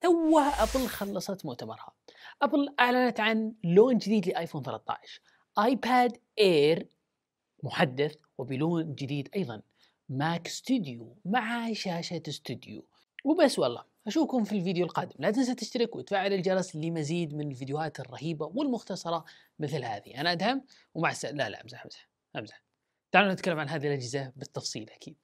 توها ابل خلصت مؤتمرها ابل اعلنت عن لون جديد لايفون 13 ايباد اير محدث وبلون جديد ايضا ماك ستوديو مع شاشه ستوديو وبس والله اشوفكم في الفيديو القادم لا تنسى تشترك وتفعل الجرس لمزيد من الفيديوهات الرهيبه والمختصره مثل هذه انا ادهم ومع السلامه لا لا امزح امزح امزح تعالوا نتكلم عن هذه الاجهزه بالتفصيل اكيد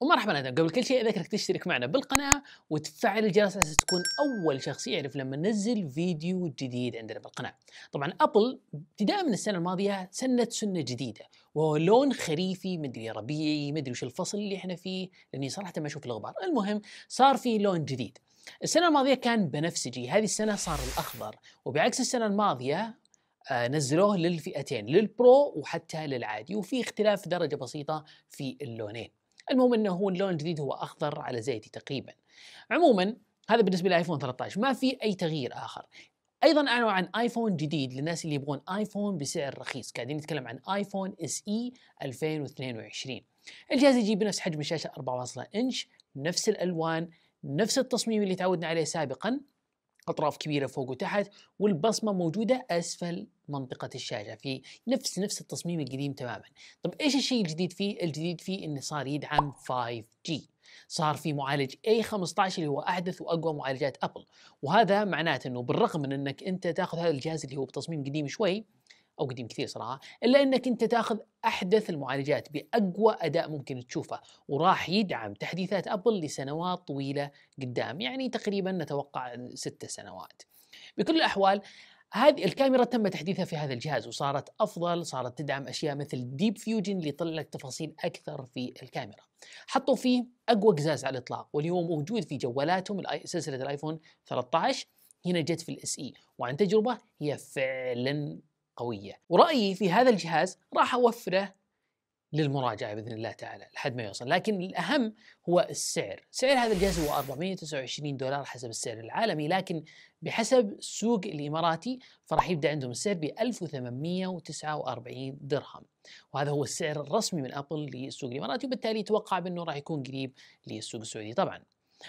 ومرحبا ادم قبل كل شيء اذكرك تشترك معنا بالقناه وتفعل الجرس عشان تكون اول شخص يعرف لما ننزل فيديو جديد عندنا بالقناه. طبعا ابل ابتداء من السنه الماضيه سنت سنه جديده وهو لون خريفي مدري ربيعي مدري وش الفصل اللي احنا فيه لاني صراحه ما اشوف الغبار، المهم صار في لون جديد. السنه الماضيه كان بنفسجي، هذه السنه صار الاخضر، وبعكس السنه الماضيه آه، نزلوه للفئتين للبرو وحتى للعادي وفي اختلاف درجه بسيطه في اللونين. المهم انه هو اللون الجديد هو اخضر على زيتي تقريبا عموما هذا بالنسبه لايفون 13 ما في اي تغيير اخر ايضا اعلنوا عن ايفون جديد للناس اللي يبغون ايفون بسعر رخيص قاعدين نتكلم عن ايفون اس اي 2022 الجهاز يجي بنفس حجم الشاشه 4.1 انش نفس الالوان نفس التصميم اللي تعودنا عليه سابقا أطراف كبيرة فوق وتحت والبصمة موجودة أسفل منطقة الشاشة في نفس نفس التصميم القديم تماما طب إيش الشيء الجديد فيه؟ الجديد فيه أنه صار يدعم 5G صار في معالج A15 اللي هو أحدث وأقوى معالجات أبل وهذا معناته أنه بالرغم من أنك أنت تاخذ هذا الجهاز اللي هو بتصميم قديم شوي او قديم كثير صراحه الا انك انت تاخذ احدث المعالجات باقوى اداء ممكن تشوفه وراح يدعم تحديثات ابل لسنوات طويله قدام يعني تقريبا نتوقع ست سنوات بكل الاحوال هذه الكاميرا تم تحديثها في هذا الجهاز وصارت افضل صارت تدعم اشياء مثل ديب فيوجن اللي يطلع لك تفاصيل اكثر في الكاميرا حطوا فيه اقوى قزاز على الاطلاق واليوم موجود في جوالاتهم سلسله الايفون 13 هنا جت في الاس اي e، وعن تجربه هي فعلا قوية ورأيي في هذا الجهاز راح أوفره للمراجعة بإذن الله تعالى لحد ما يوصل لكن الأهم هو السعر سعر هذا الجهاز هو 429 دولار حسب السعر العالمي لكن بحسب السوق الإماراتي فراح يبدأ عندهم السعر ب 1849 درهم وهذا هو السعر الرسمي من أبل للسوق الإماراتي وبالتالي يتوقع بأنه راح يكون قريب للسوق السعودي طبعاً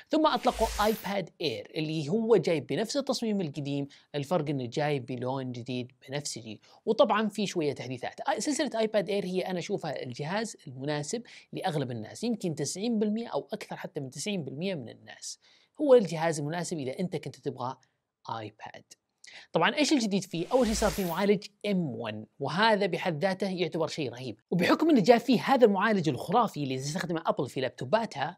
ثم اطلقوا ايباد اير اللي هو جاي بنفس التصميم القديم الفرق انه جاي بلون جديد بنفسجي وطبعا في شويه تحديثات سلسله ايباد اير هي انا اشوفها الجهاز المناسب لاغلب الناس يمكن 90% او اكثر حتى من 90% من الناس هو الجهاز المناسب اذا انت كنت تبغى ايباد طبعا ايش الجديد فيه؟ اول شيء صار فيه معالج M1 وهذا بحد ذاته يعتبر شيء رهيب، وبحكم انه جاء فيه هذا المعالج الخرافي اللي تستخدمه ابل في لابتوباتها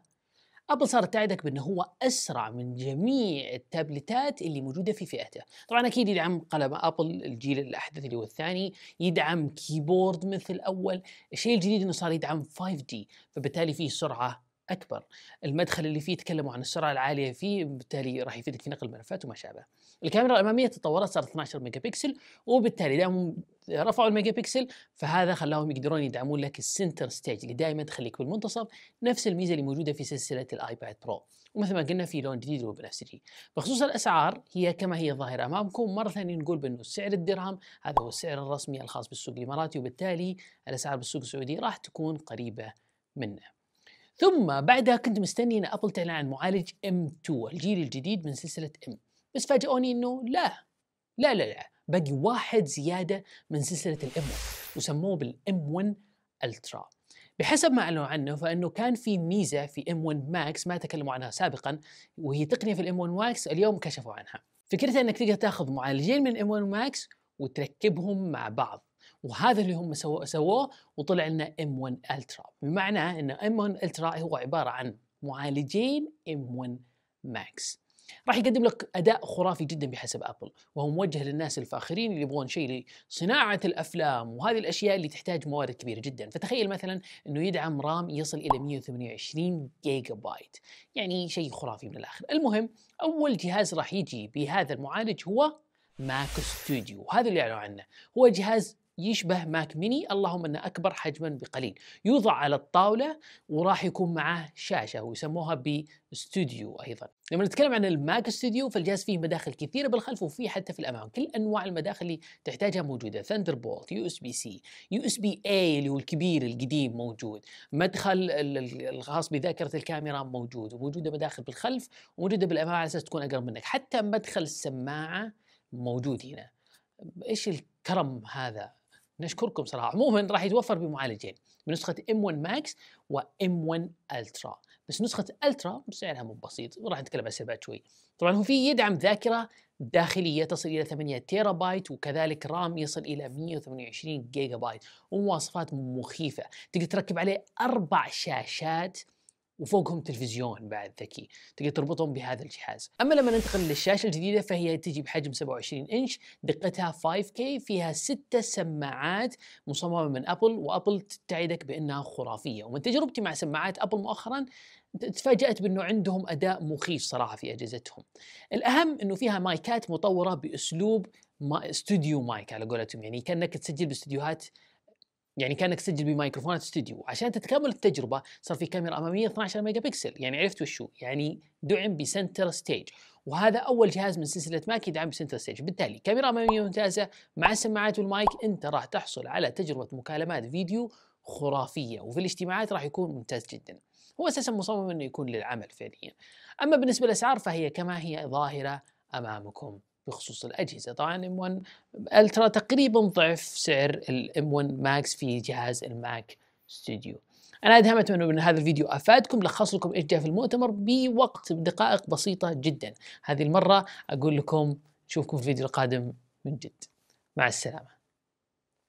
ابل صارت تعدك بانه هو اسرع من جميع التابلتات اللي موجوده في فئته طبعا اكيد يدعم قلم ابل الجيل الاحدث اللي هو الثاني يدعم كيبورد مثل الاول الشيء الجديد انه صار يدعم 5G فبالتالي فيه سرعه اكبر المدخل اللي فيه تكلموا عن السرعه العاليه فيه بالتالي راح يفيدك في نقل الملفات وما شابه الكاميرا الاماميه تطورت صارت 12 ميجا بكسل وبالتالي دام رفعوا الميجا بكسل فهذا خلاهم يقدرون يدعمون لك السنتر ستيج اللي دائما تخليك بالمنتصف نفس الميزه اللي موجوده في سلسله الايباد برو ومثل ما قلنا في لون جديد وبنفسجي بخصوص الاسعار هي كما هي ظاهره امامكم مره ثانيه نقول بانه سعر الدرهم هذا هو السعر الرسمي الخاص بالسوق الاماراتي وبالتالي الاسعار بالسوق السعودي راح تكون قريبه منه ثم بعدها كنت مستني ان ابل تعلن عن معالج ام 2 الجيل الجديد من سلسله ام بس فاجئوني انه لا لا لا لا باقي واحد زياده من سلسله الام 1 وسموه بالام 1 الترا بحسب ما اعلنوا عنه فانه كان في ميزه في ام 1 ماكس ما تكلموا عنها سابقا وهي تقنيه في الام 1 ماكس اليوم كشفوا عنها فكرتها انك تقدر تاخذ معالجين من ام 1 ماكس وتركبهم مع بعض وهذا اللي هم سووه سو وطلع لنا ام 1 الترا بمعنى ان ام 1 الترا هو عباره عن معالجين ام 1 ماكس راح يقدم لك اداء خرافي جدا بحسب ابل وهو موجه للناس الفاخرين اللي يبغون شيء لصناعه الافلام وهذه الاشياء اللي تحتاج موارد كبيره جدا فتخيل مثلا انه يدعم رام يصل الى 128 جيجا بايت يعني شيء خرافي من الاخر المهم اول جهاز راح يجي بهذا المعالج هو ماك ستوديو وهذا اللي اعلنوا عنه هو جهاز يشبه ماك ميني اللهم انه اكبر حجما بقليل يوضع على الطاوله وراح يكون معاه شاشه ويسموها باستوديو ايضا لما نتكلم عن الماك ستوديو فالجهاز فيه مداخل كثيرة بالخلف وفيه حتى في الأمام كل أنواع المداخل اللي تحتاجها موجودة ثاندر بولت يو اس بي سي يو اس بي اي اللي هو الكبير القديم موجود مدخل الخاص بذاكرة الكاميرا موجود وموجودة مداخل بالخلف وموجودة بالأمام على أساس تكون أقرب منك حتى مدخل السماعة موجود هنا إيش الكرم هذا نشكركم صراحه عموما راح يتوفر بمعالجين بنسخه ام 1 ماكس و 1 الترا بس نسخه الترا سعرها مو بسيط وراح نتكلم عن بعد شوي طبعا هو في يدعم ذاكره داخليه تصل الى 8 تيرا بايت وكذلك رام يصل الى 128 جيجا بايت ومواصفات مخيفه تقدر تركب عليه اربع شاشات وفوقهم تلفزيون بعد ذكي تقدر تربطهم بهذا الجهاز اما لما ننتقل للشاشه الجديده فهي تجي بحجم 27 انش دقتها 5K فيها ستة سماعات مصممه من ابل وابل تعدك بانها خرافيه ومن تجربتي مع سماعات ابل مؤخرا تفاجأت بأنه عندهم أداء مخيف صراحة في أجهزتهم الأهم أنه فيها مايكات مطورة بأسلوب ما استوديو مايك على قولتهم يعني كأنك تسجل باستديوهات يعني كانك تسجل بمايكروفونات استوديو عشان تتكامل التجربه صار في كاميرا اماميه 12 ميجا بكسل يعني عرفت وشو يعني دعم بسنتر ستيج وهذا اول جهاز من سلسله ماك يدعم بسنتر ستيج بالتالي كاميرا اماميه ممتازه مع السماعات والمايك انت راح تحصل على تجربه مكالمات فيديو خرافيه وفي الاجتماعات راح يكون ممتاز جدا هو اساسا مصمم انه يكون للعمل فعليا اما بالنسبه للاسعار فهي كما هي ظاهره امامكم بخصوص الأجهزة طبعا M1 ألترا تقريبا ضعف سعر الام 1 ماكس في جهاز الماك ستوديو أنا أدهم أتمنى ان هذا الفيديو أفادكم لخص لكم إيش جاء في المؤتمر بوقت بدقائق بسيطة جدا هذه المرة أقول لكم أشوفكم في الفيديو القادم من جد مع السلامة